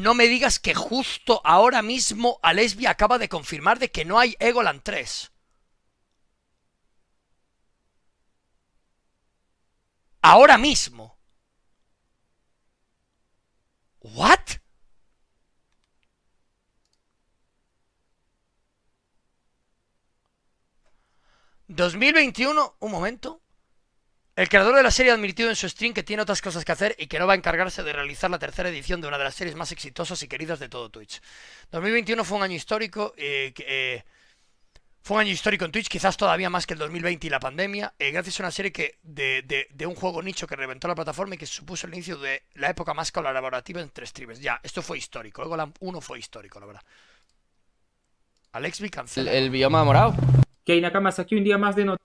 no me digas que justo ahora mismo a Alesbia acaba de confirmar de que no hay Egoland 3. Ahora mismo. ¿What? ¿2021? Un momento. El creador de la serie ha admitido en su stream que tiene otras cosas que hacer y que no va a encargarse de realizar la tercera edición de una de las series más exitosas y queridas de todo Twitch. 2021 fue un año histórico. Eh, eh, fue un año histórico en Twitch, quizás todavía más que el 2020 y la pandemia, eh, gracias a una serie que, de, un juego nicho que reventó la plataforma y que supuso el inicio de la época más colaborativa entre streamers. Ya, esto fue histórico. Egoland 1 fue histórico, la verdad. Alex cancela El, el bioma morado. Que hay Nakamas aquí un día más de no.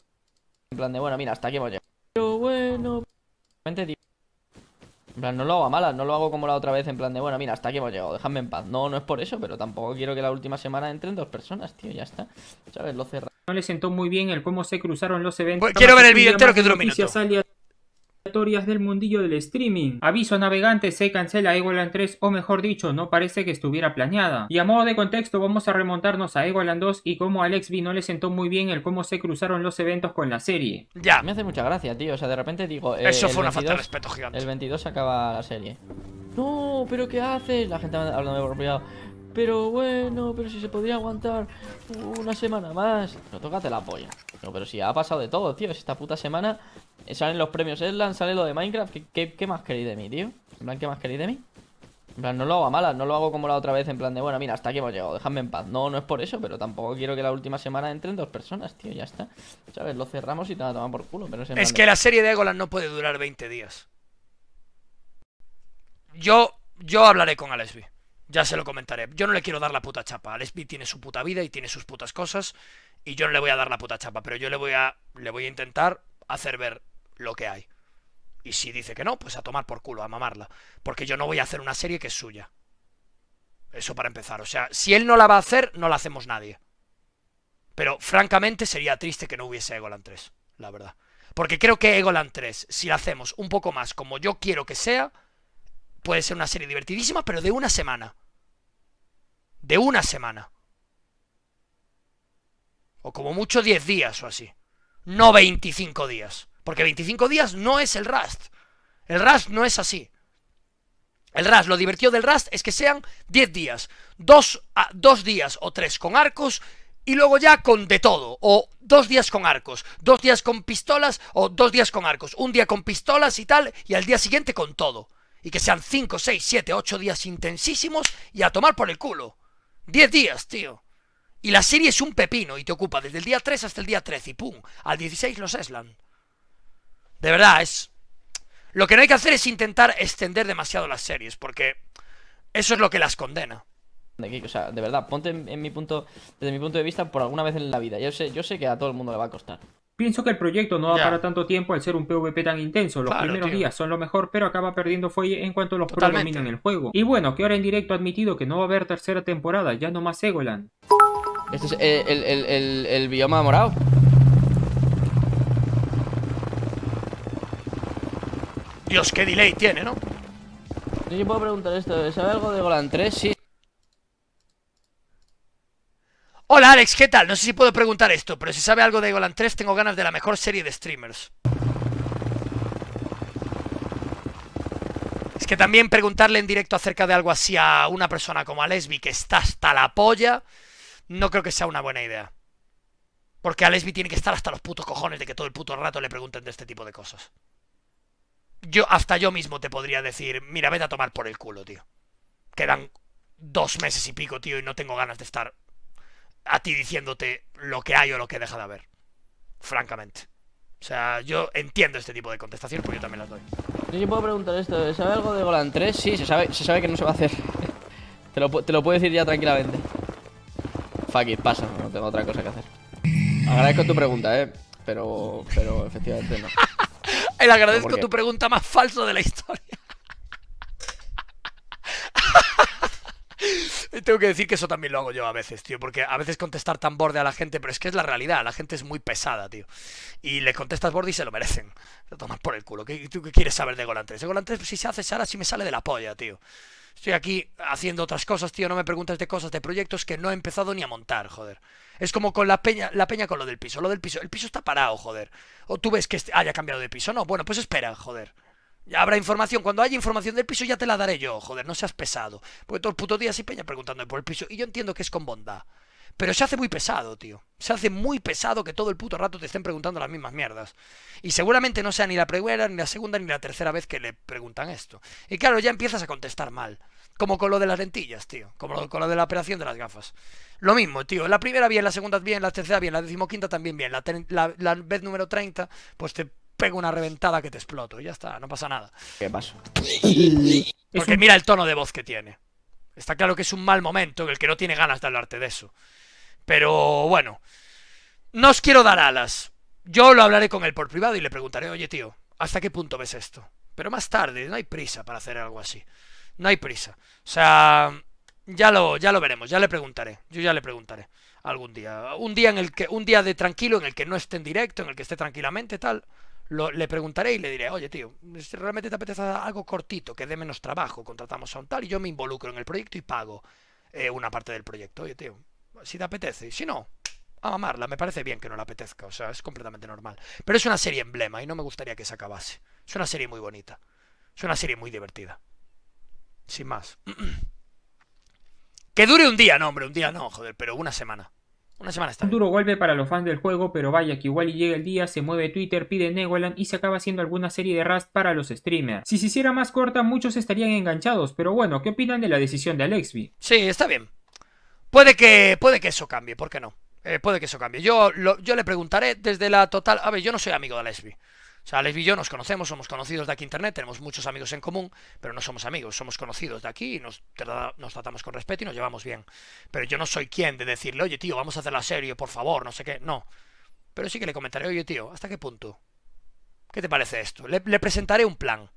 En plan de, bueno, mira, hasta aquí hemos llegado bueno... no lo hago a malas, no lo hago como la otra vez en plan de, bueno, mira, hasta aquí hemos llegado, déjame en paz. No, no es por eso, pero tampoco quiero que la última semana entren dos personas, tío, ya está. ¿Sabes? Lo cerrado. No le sentó muy bien el cómo se cruzaron los eventos. Pues, quiero ver el vídeo entero que es del mundillo del streaming. Aviso navegante, se cancela Egoland 3 o mejor dicho, no parece que estuviera planeada. Y a modo de contexto vamos a remontarnos a Egoland 2 y cómo Alex no le sentó muy bien el cómo se cruzaron los eventos con la serie. Ya. Me hace mucha gracia, tío. O sea, de repente digo... Eh, Eso fue una falta de respeto gigante. El 22 acaba la serie. No, pero ¿qué haces? La gente hablando de golpeado. Pero bueno, pero si se podría aguantar una semana más. No, tócate la polla. No, pero si ha pasado de todo, tío. Esta puta semana Salen los premios Edland, sale lo de Minecraft. ¿Qué, más queréis de mí, tío? En plan, ¿qué más queréis de mí? En plan, no lo hago a malas, no lo hago como la otra vez en plan de, bueno, mira, hasta aquí hemos llegado, dejadme en paz. No, no es por eso, pero tampoco quiero que la última semana entren dos personas, tío, ya está. ¿Sabes? Lo cerramos y te a tomar por culo, pero es, que la serie de Egoland no puede durar 20 días. Yo, yo hablaré con Alesby. Ya se lo comentaré. Yo no le quiero dar la puta chapa. Alesby tiene su puta vida y tiene sus putas cosas. Y yo no le voy a dar la puta chapa. Pero yo le voy a, le voy a intentar hacer ver lo que hay. Y si dice que no, pues a tomar por culo, a mamarla. Porque yo no voy a hacer una serie que es suya. Eso para empezar. O sea, si él no la va a hacer, no la hacemos nadie. Pero francamente sería triste que no hubiese Egoland 3, la verdad. Porque creo que Egoland 3, si la hacemos un poco más como yo quiero que sea, puede ser una serie divertidísima, pero de una semana. De una semana. O como mucho 10 días o así. No 25 días. Porque 25 días no es el Rust. El Rust no es así. El Rust, lo divertido del Rust es que sean 10 días, 2 ah, dos, días o 3 con arcos y luego ya con de todo, o dos días con arcos, dos días con pistolas o dos días con arcos, un día con pistolas y tal, y al día siguiente con todo. Y que sean 5, 6, 7, 8 días intensísimos y a tomar por el culo. 10 días, tío. Y la serie es un pepino y te ocupa desde el día 3 hasta el día 13 y pum, al 16 los Eslan. De verdad, es... Lo que no hay que hacer es intentar extender demasiado las series, porque eso es lo que las condena. de verdad, ponte en, mi punto, desde mi punto de vista, por alguna vez en la vida. Yo sé, yo sé que a todo el mundo le va a costar. Pienso que el proyecto no va para tanto tiempo al ser un PvP tan intenso. Los primeros días son lo mejor, pero acaba perdiendo fuelle en cuanto los pros dominan el juego. Y bueno, que ahora en directo ha admitido que no va a haber tercera temporada, ya no más Egoland. Este es eh, el, el, el, el bioma morado. Dios, qué delay tiene, ¿no? Yo puedo preguntar esto, ¿sabe algo de Golan 3? Sí. Hola Alex, ¿qué tal? No sé si puedo preguntar esto, pero si sabe algo de Golan 3, tengo ganas de la mejor serie de streamers. Es que también preguntarle en directo acerca de algo así a una persona como a Lesbi, que está hasta la polla, no creo que sea una buena idea. Porque a Lesbi tiene que estar hasta los putos cojones de que todo el puto rato le pregunten de este tipo de cosas yo hasta yo mismo te podría decir, mira, vete a tomar por el culo, tío. Quedan dos meses y pico, tío, y no tengo ganas de estar a ti diciéndote lo que hay o lo que deja de haber. Francamente. O sea, yo entiendo este tipo de contestación porque yo también las doy. Yo, puedo preguntar esto, ¿eh? ¿sabe algo de Golan 3? Sí, se sabe, se sabe que no se va a hacer. te, lo, te lo puedo decir ya tranquilamente. Fuck it, pasa, no tengo otra cosa que hacer. Agradezco tu pregunta, eh. Pero, pero efectivamente no. El agradezco tu pregunta más falso de la historia. Tengo que decir que eso también lo hago yo a veces, tío, porque a veces contestar tan borde a la gente, pero es que es la realidad, la gente es muy pesada, tío. Y le contestas borde y se lo merecen. Lo tomas por el culo. ¿Qué, ¿Tú quieres saber de golantes? De si se hace Sara, si me sale de la polla, tío. Estoy aquí haciendo otras cosas, tío. No me preguntes de cosas, de proyectos que no he empezado ni a montar, joder. Es como con la peña, la peña con lo del piso. Lo del piso, el piso está parado, joder. O tú ves que haya cambiado de piso. No, bueno, pues espera, joder. Ya habrá información. Cuando haya información del piso ya te la daré yo, joder. No seas pesado. Porque todo el puto día peña preguntándome por el piso. Y yo entiendo que es con bondad. Pero se hace muy pesado, tío. Se hace muy pesado que todo el puto rato te estén preguntando las mismas mierdas. Y seguramente no sea ni la primera, ni la segunda, ni la tercera vez que le preguntan esto. Y claro, ya empiezas a contestar mal. Como con lo de las lentillas, tío. Como con lo de la operación de las gafas. Lo mismo, tío. La primera bien, la segunda bien, la tercera bien, la decimoquinta también bien. La, vez número 30, pues te pego una reventada que te exploto. Y ya está, no pasa nada. ¿Qué pasa? Porque mira el tono de voz que tiene. Está claro que es un mal momento el que no tiene ganas de hablarte de eso. Pero bueno, no os quiero dar alas. Yo lo hablaré con él por privado y le preguntaré, oye tío, ¿hasta qué punto ves esto? Pero más tarde, no hay prisa para hacer algo así. No hay prisa. O sea, ya lo, ya lo veremos, ya le preguntaré. Yo ya le preguntaré algún día. Un día en el que, un día de tranquilo, en el que no esté en directo, en el que esté tranquilamente, tal. le preguntaré y le diré, oye tío, realmente te apetece algo cortito, que dé menos trabajo, contratamos a un tal y yo me involucro en el proyecto y pago eh, una parte del proyecto. Oye tío, si te apetece. Y si no, a amarla Me parece bien que no la apetezca, o sea, es completamente normal. Pero es una serie emblema y no me gustaría que se acabase. Es una serie muy bonita. Es una serie muy divertida. Sin más. que dure un día, no, hombre, un día no, joder, pero una semana. Una semana está. Un duro golpe para los fans del juego, pero vaya que igual y llega el día, se mueve Twitter, pide Negoland y se acaba haciendo alguna serie de Rust para los streamers. Si se hiciera más corta, muchos estarían enganchados, pero bueno, ¿qué opinan de la decisión de Alexby? Sí, está bien. Puede que, puede que eso cambie, ¿por qué no? Eh, puede que eso cambie. Yo, yo le preguntaré desde la total... A ver, yo no soy amigo de Lesbi. O sea, Lesbi y yo nos conocemos, somos conocidos de aquí internet, tenemos muchos amigos en común, pero no somos amigos, somos conocidos de aquí y nos, tratamos con respeto y nos llevamos bien. Pero yo no soy quien de decirle, oye tío, vamos a hacer la serie, por favor, no sé qué. No. Pero sí que le comentaré, oye tío, ¿hasta qué punto? ¿Qué te parece esto? Le, le presentaré un plan.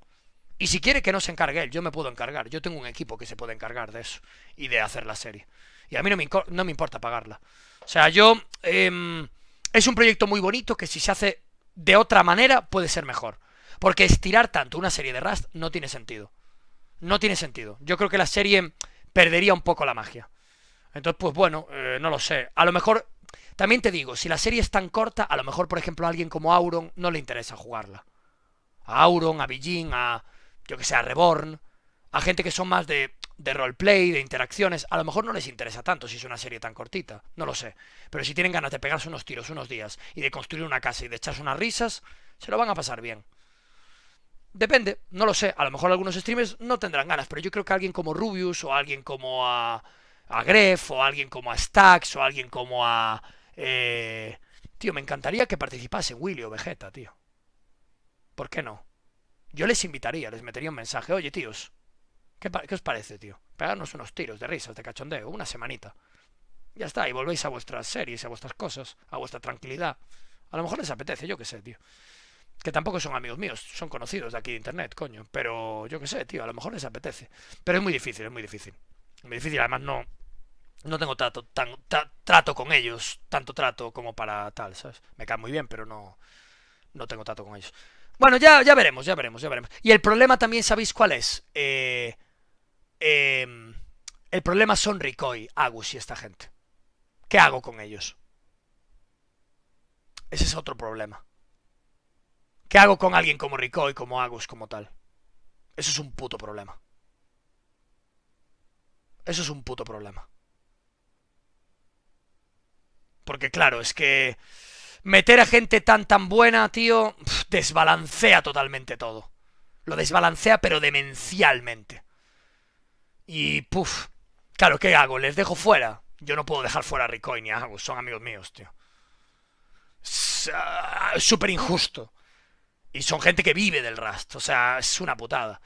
Y si quiere que no se encargue él, yo me puedo encargar. Yo tengo un equipo que se puede encargar de eso y de hacer la serie y a mí no me, importa pagarla. O sea, yo... Em, es un proyecto muy bonito que si se hace de otra manera puede ser mejor. Porque estirar tanto una serie de Rust no tiene sentido. No tiene sentido. Yo creo que la serie perdería un poco la magia. Entonces, pues bueno, eh, no lo sé. A lo mejor, también te digo, si la serie es tan corta, a lo mejor, por ejemplo, a alguien como Auron no le interesa jugarla. A Auron, a Beijing, a, yo que sé, a Reborn, a gente que son más de de roleplay, de interacciones, a lo mejor no les interesa tanto si es una serie tan cortita, no lo sé. Pero si tienen ganas de pegarse unos tiros unos días y de construir una casa y de echarse unas risas, se lo van a pasar bien. Depende, no lo sé. A lo mejor algunos streamers no tendrán ganas, pero yo creo que alguien como Rubius o alguien como a, a Gref o alguien como a Stax o alguien como a... Eh... Tío, me encantaría que participase Willy o Vegeta, tío. ¿Por qué no? Yo les invitaría, les metería un mensaje. Oye, tíos, ¿Qué, os parece, tío? Pegarnos unos tiros de risas, de cachondeo, una semanita. Ya está, y volvéis a vuestras series, a vuestras cosas, a vuestra tranquilidad. A lo mejor les apetece, yo qué sé, tío. Que tampoco son amigos míos, son conocidos de aquí de internet, coño. Pero yo qué sé, tío, a lo mejor les apetece. Pero es muy difícil, es muy difícil. Es muy difícil, además no, no tengo trato, tan, trato con ellos, tanto trato como para tal, ¿sabes? Me cae muy bien, pero no, no tengo trato con ellos. Bueno, ya, ya veremos, ya veremos, ya veremos. Y el problema también, ¿sabéis cuál es? Eh Em, el problema son Ricoy, Agus y esta gente. ¿Qué hago con ellos? Ese es otro problema. ¿Qué hago con alguien como Ricoy, como Agus, como tal? Eso es un puto problema. Eso es un puto problema. Porque claro, es que meter a gente tan tan buena, tío, desbalancea totalmente todo. Lo desbalancea pero demencialmente. Y puf. Claro, ¿qué hago? ¿Les dejo fuera? Yo no puedo dejar fuera a Ricoin ni a son amigos míos, tío. Ah, súper injusto. Y son gente que vive del Rust, o sea, es una putada.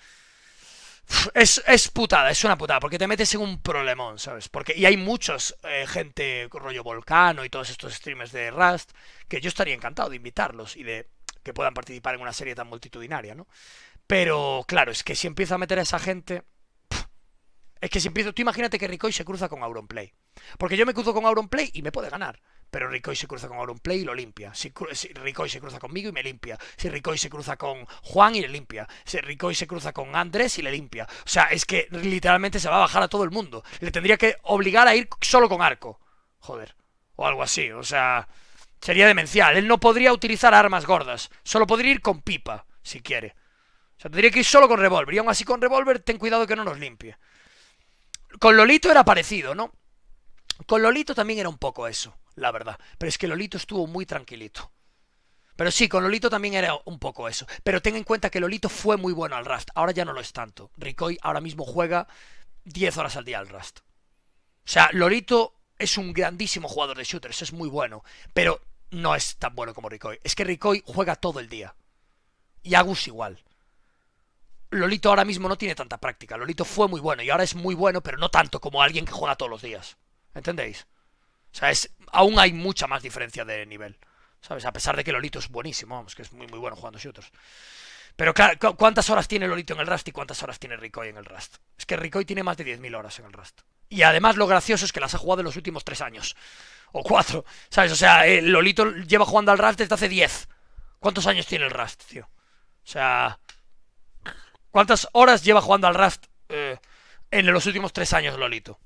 Es, es, putada, es una putada, porque te metes en un problemón, ¿sabes? Porque, y hay muchos, eh, gente rollo Volcano y todos estos streamers de Rust, que yo estaría encantado de invitarlos y de que puedan participar en una serie tan multitudinaria, ¿no? Pero claro, es que si empiezo a meter a esa gente, es que si empiezo, tú imagínate que Ricoy se cruza con Auronplay. Porque yo me cruzo con Auronplay y me puede ganar. Pero Ricoy se cruza con Auronplay y lo limpia. Si, si, Ricoy se cruza conmigo y me limpia. Si Ricoy se cruza con Juan y le limpia. Si Ricoy se cruza con Andrés y le limpia. O sea, es que literalmente se va a bajar a todo el mundo. Le tendría que obligar a ir solo con arco. Joder. O algo así. O sea, sería demencial. Él no podría utilizar armas gordas. Solo podría ir con pipa, si quiere. O sea, tendría que ir solo con revólver. Y aún así con revólver, ten cuidado que no nos limpie. Con Lolito era parecido, ¿no? Con Lolito también era un poco eso, la verdad. Pero es que Lolito estuvo muy tranquilito. Pero sí, con Lolito también era un poco eso. Pero ten en cuenta que Lolito fue muy bueno al Rust. Ahora ya no lo es tanto. Ricoy ahora mismo juega 10 horas al día al Rust. O sea, Lolito es un grandísimo jugador de shooters, es muy bueno. Pero no es tan bueno como Ricoy. Es que Ricoy juega todo el día. Y Agus igual. Lolito ahora mismo no tiene tanta práctica. Lolito fue muy bueno y ahora es muy bueno, pero no tanto como alguien que juega todos los días. ¿Entendéis? O sea, es, aún hay mucha más diferencia de nivel. ¿Sabes? A pesar de que Lolito es buenísimo, vamos, que es muy, muy bueno jugando otros Pero claro, ¿cuántas horas tiene Lolito en el Rust y cuántas horas tiene Ricoy en el Rust? Es que Ricoy tiene más de 10.000 horas en el Rust. Y además lo gracioso es que las ha jugado en los últimos 3 años. O 4. ¿Sabes? O sea, eh, Lolito lleva jugando al Rust desde hace 10. ¿Cuántos años tiene el Rust, tío? O sea, ¿Cuántas horas lleva jugando al Raft eh, en los últimos tres años, Lolito?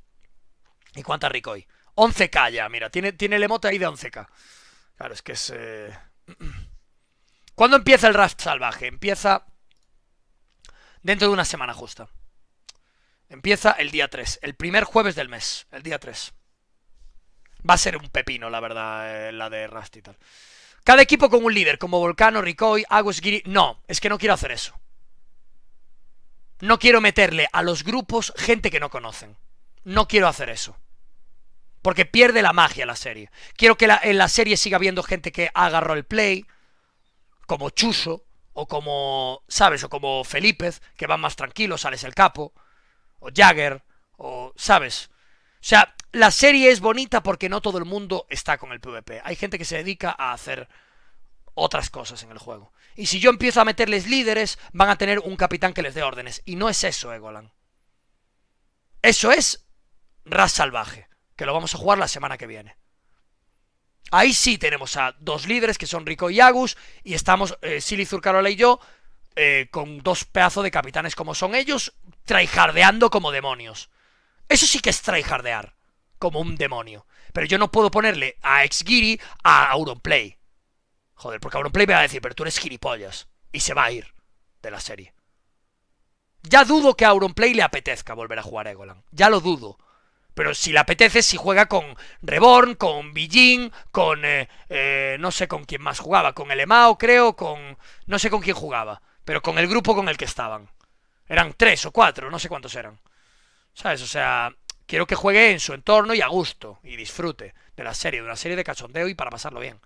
¿Y cuánta Ricoy? 11k ya, mira, tiene, tiene el emote ahí de 11k. Claro, es que es... Eh, ¿Cuándo empieza el Raft salvaje? Empieza dentro de una semana justa. Empieza el día 3, el primer jueves del mes, el día 3. Va a ser un pepino, la verdad, eh, la de Rust y tal. Cada equipo con un líder, como Volcano, Ricoy, Agus, Giri... No, es que no quiero hacer eso. No quiero meterle a los grupos gente que no conocen. No quiero hacer eso. Porque pierde la magia la serie. Quiero que en la serie siga habiendo gente que haga roleplay, como Chuso, o como, ¿sabes? O como Felipez, que va más tranquilo, sales el capo, o Jagger, o, ¿sabes? O sea, la serie es bonita porque no todo el mundo está con el PvP. Hay gente que se dedica a hacer otras cosas en el juego. Y si yo empiezo a meterles líderes, van a tener un capitán que les dé órdenes. Y no es eso, Egolan. Eh, eso es Ras Salvaje, que lo vamos a jugar la semana que viene. Ahí sí tenemos a dos líderes, que son Rico y Agus, y estamos Sili eh, Silly Zurcarola y yo, eh, con dos pedazos de capitanes como son ellos, traijardeando como demonios. Eso sí que es traijardear, como un demonio. Pero yo no puedo ponerle a Exgiri a Auronplay. Joder, porque Auronplay me va a decir, pero tú eres gilipollas. Y se va a ir de la serie. Ya dudo que a Auronplay le apetezca volver a jugar a Egoland. Ya lo dudo. Pero si le apetece, si juega con Reborn, con Beijing, con... Eh, eh, no sé con quién más jugaba. Con el Emao, creo, con... No sé con quién jugaba. Pero con el grupo con el que estaban. Eran tres o cuatro, no sé cuántos eran. ¿Sabes? O sea, quiero que juegue en su entorno y a gusto. Y disfrute de la serie, de una serie de cachondeo y para pasarlo bien.